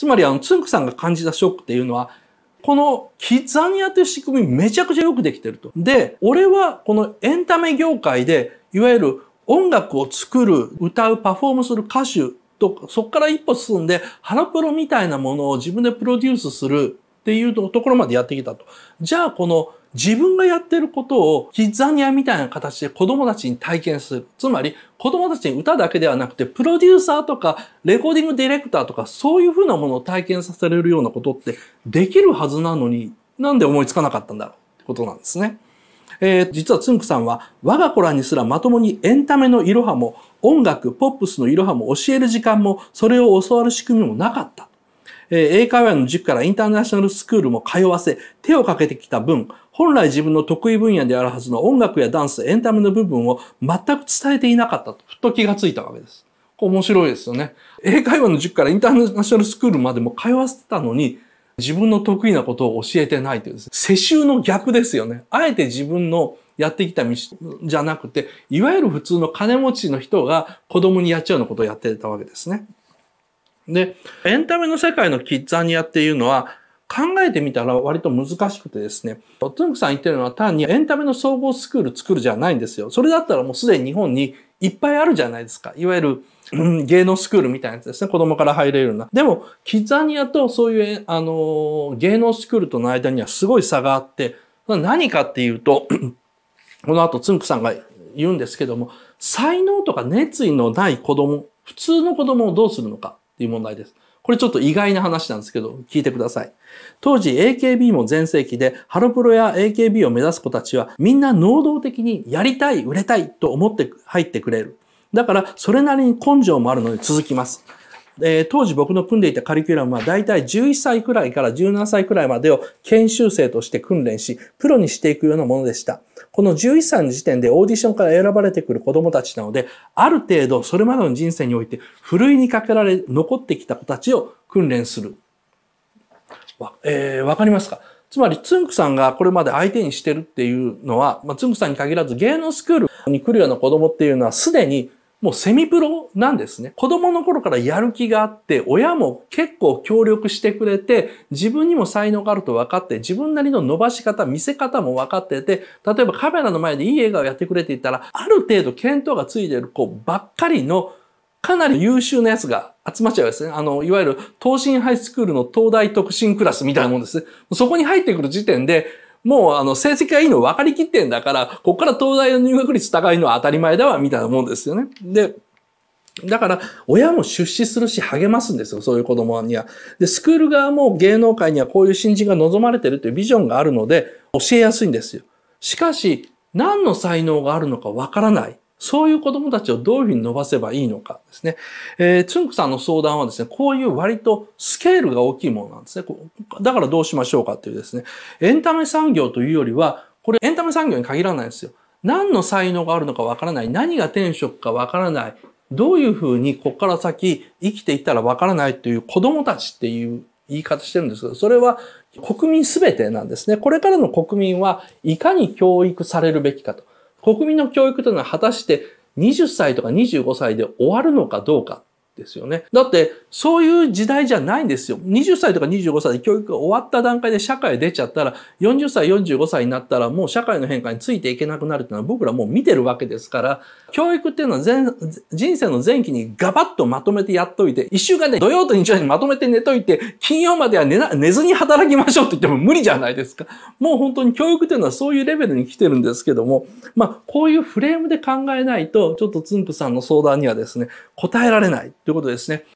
つまりあの、つんくさんが感じたショックっていうのは、このキッザニアという仕組みめちゃくちゃよくできてると。で、俺はこのエンタメ業界で、いわゆる音楽を作る、歌う、パフォームする歌手と、そこから一歩進んで、ハロプロみたいなものを自分でプロデュースするっていうところまでやってきたと。じゃあ、この自分がやってることをキッザニアみたいな形で子供たちに体験する。つまり子供たちに歌だけではなくてプロデューサーとかレコーディングディレクターとかそういうふうなものを体験させれるようなことってできるはずなのになんで思いつかなかったんだろうってことなんですね。えー、実はつんくさんは我が子らにすらまともにエンタメのいろはも音楽、ポップスのいろはも教える時間もそれを教わる仕組みもなかった。英会話の塾からインターナショナルスクールも通わせ、手をかけてきた分、本来自分の得意分野であるはずの音楽やダンス、エンタメの部分を全く伝えていなかったと、ふっと気がついたわけです。面白いですよね。英会話の塾からインターナショナルスクールまでも通わせてたのに、自分の得意なことを教えてないというですね、世襲の逆ですよね。あえて自分のやってきた道じゃなくて、いわゆる普通の金持ちの人が子供にやっちゃうようなことをやってたわけですね。で、エンタメの世界のキッザニアっていうのは、考えてみたら割と難しくてですね、トゥンクさん言ってるのは単にエンタメの総合スクール作るじゃないんですよ。それだったらもうすでに日本にいっぱいあるじゃないですか。いわゆる、うん、芸能スクールみたいなやつですね。子供から入れるような。でも、キッザニアとそういう、あの、芸能スクールとの間にはすごい差があって、何かっていうと、この後、ツンクさんが言うんですけども、才能とか熱意のない子供、普通の子供をどうするのか。っていう問題です。これちょっと意外な話なんですけど、聞いてください。当時 AKB も全盛期で、ハロプロや AKB を目指す子たちは、みんな能動的にやりたい、売れたいと思って入ってくれる。だから、それなりに根性もあるので続きます。えー、当時僕の組んでいたカリキュラムは大体11歳くらいから17歳くらいまでを研修生として訓練し、プロにしていくようなものでした。この11歳の時点でオーディションから選ばれてくる子供たちなので、ある程度それまでの人生において、ふるいにかけられ、残ってきた子たちを訓練する。わ、えー、わかりますかつまり、つんくさんがこれまで相手にしてるっていうのは、まつんくさんに限らず芸能スクールに来るような子供っていうのはすでにもうセミプロなんですね。子供の頃からやる気があって、親も結構協力してくれて、自分にも才能があると分かって、自分なりの伸ばし方、見せ方も分かってて、例えばカメラの前でいい映画をやってくれていたら、ある程度見当がついてる子ばっかりの、かなり優秀なやつが集まっちゃうですね。あの、いわゆる東進ハイスクールの東大特進クラスみたいなもんですね。そこに入ってくる時点で、もうあの成績がいいの分かりきってんだから、こっから東大の入学率高いのは当たり前だわ、みたいなもんですよね。で、だから、親も出資するし励ますんですよ、そういう子供には。で、スクール側も芸能界にはこういう新人が望まれてるというビジョンがあるので、教えやすいんですよ。しかし、何の才能があるのかわからない。そういう子供たちをどういうふうに伸ばせばいいのかですね。えー、つんくさんの相談はですね、こういう割とスケールが大きいものなんですね。だからどうしましょうかっていうですね、エンタメ産業というよりは、これエンタメ産業に限らないんですよ。何の才能があるのかわからない。何が天職かわからない。どういうふうにここから先生きていったらわからないという子供たちっていう言い方してるんですけど、それは国民すべてなんですね。これからの国民はいかに教育されるべきかと。国民の教育というのは果たして20歳とか25歳で終わるのかどうか。ですよね。だって、そういう時代じゃないんですよ。20歳とか25歳で教育が終わった段階で社会出ちゃったら、40歳、45歳になったらもう社会の変化についていけなくなるっていうのは僕らもう見てるわけですから、教育っていうのは全、人生の前期にガバッとまとめてやっといて、1週間で土曜と日曜にまとめて寝といて、金曜までは寝な寝ずに働きましょうって言っても無理じゃないですか。もう本当に教育っていうのはそういうレベルに来てるんですけども、まあ、こういうフレームで考えないと、ちょっとつんくさんの相談にはですね、答えられないとということですね。